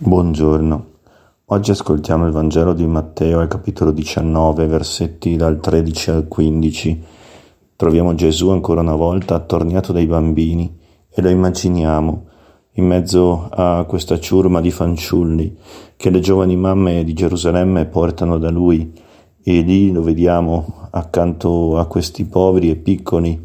Buongiorno. Oggi ascoltiamo il Vangelo di Matteo al capitolo 19, versetti dal 13 al 15. Troviamo Gesù ancora una volta attorniato dai bambini e lo immaginiamo in mezzo a questa ciurma di fanciulli che le giovani mamme di Gerusalemme portano da lui e lì lo vediamo accanto a questi poveri e piccoli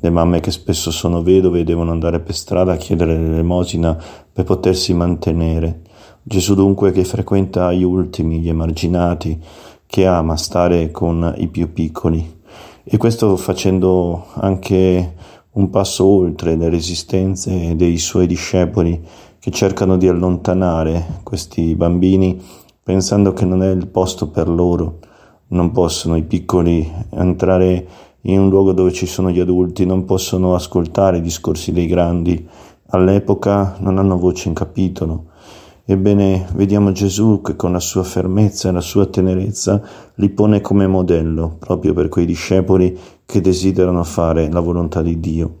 le mamme che spesso sono vedove devono andare per strada a chiedere l'elemosina per potersi mantenere. Gesù dunque che frequenta gli ultimi, gli emarginati, che ama stare con i più piccoli e questo facendo anche un passo oltre le resistenze dei suoi discepoli che cercano di allontanare questi bambini pensando che non è il posto per loro. Non possono i piccoli entrare in un luogo dove ci sono gli adulti, non possono ascoltare i discorsi dei grandi. All'epoca non hanno voce in capitolo Ebbene, vediamo Gesù che con la sua fermezza e la sua tenerezza li pone come modello proprio per quei discepoli che desiderano fare la volontà di Dio.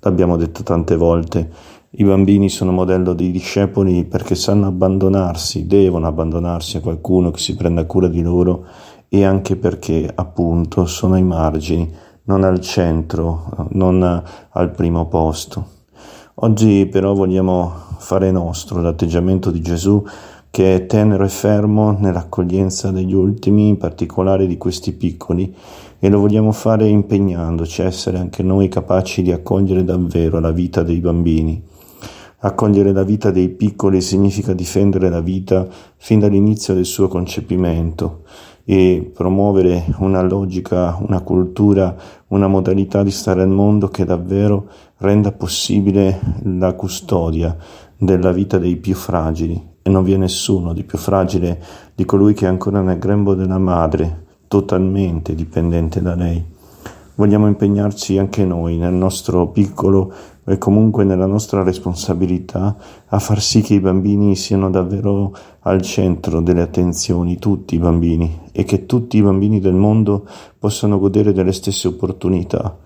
L'abbiamo detto tante volte, i bambini sono modello dei discepoli perché sanno abbandonarsi, devono abbandonarsi a qualcuno che si prenda cura di loro e anche perché appunto sono ai margini, non al centro, non al primo posto. Oggi però vogliamo fare nostro l'atteggiamento di Gesù che è tenero e fermo nell'accoglienza degli ultimi, in particolare di questi piccoli, e lo vogliamo fare impegnandoci a essere anche noi capaci di accogliere davvero la vita dei bambini. Accogliere la vita dei piccoli significa difendere la vita fin dall'inizio del suo concepimento e promuovere una logica, una cultura, una modalità di stare al mondo che davvero renda possibile la custodia della vita dei più fragili e non vi è nessuno di più fragile di colui che è ancora nel grembo della madre, totalmente dipendente da lei. Vogliamo impegnarci anche noi nel nostro piccolo e comunque nella nostra responsabilità a far sì che i bambini siano davvero al centro delle attenzioni, tutti i bambini, e che tutti i bambini del mondo possano godere delle stesse opportunità.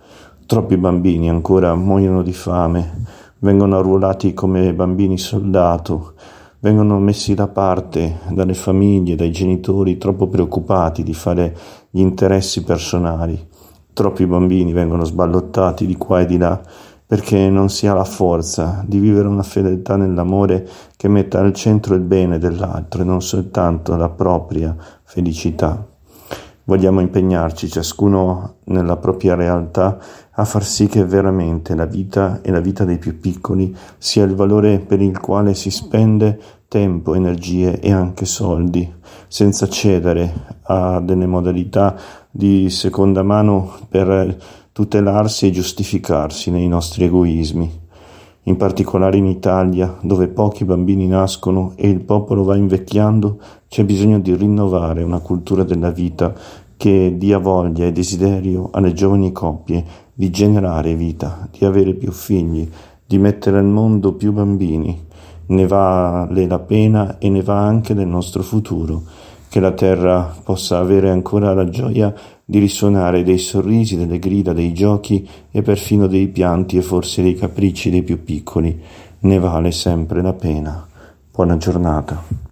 Troppi bambini ancora muoiono di fame, vengono arruolati come bambini soldato, vengono messi da parte dalle famiglie, dai genitori troppo preoccupati di fare gli interessi personali. Troppi bambini vengono sballottati di qua e di là perché non si ha la forza di vivere una fedeltà nell'amore che metta al centro il bene dell'altro e non soltanto la propria felicità vogliamo impegnarci ciascuno nella propria realtà a far sì che veramente la vita e la vita dei più piccoli sia il valore per il quale si spende tempo, energie e anche soldi, senza cedere a delle modalità di seconda mano per tutelarsi e giustificarsi nei nostri egoismi in particolare in Italia, dove pochi bambini nascono e il popolo va invecchiando, c'è bisogno di rinnovare una cultura della vita che dia voglia e desiderio alle giovani coppie di generare vita, di avere più figli, di mettere al mondo più bambini. Ne vale la pena e ne va anche del nostro futuro che la terra possa avere ancora la gioia di risuonare dei sorrisi, delle grida, dei giochi e perfino dei pianti e forse dei capricci dei più piccoli. Ne vale sempre la pena. Buona giornata.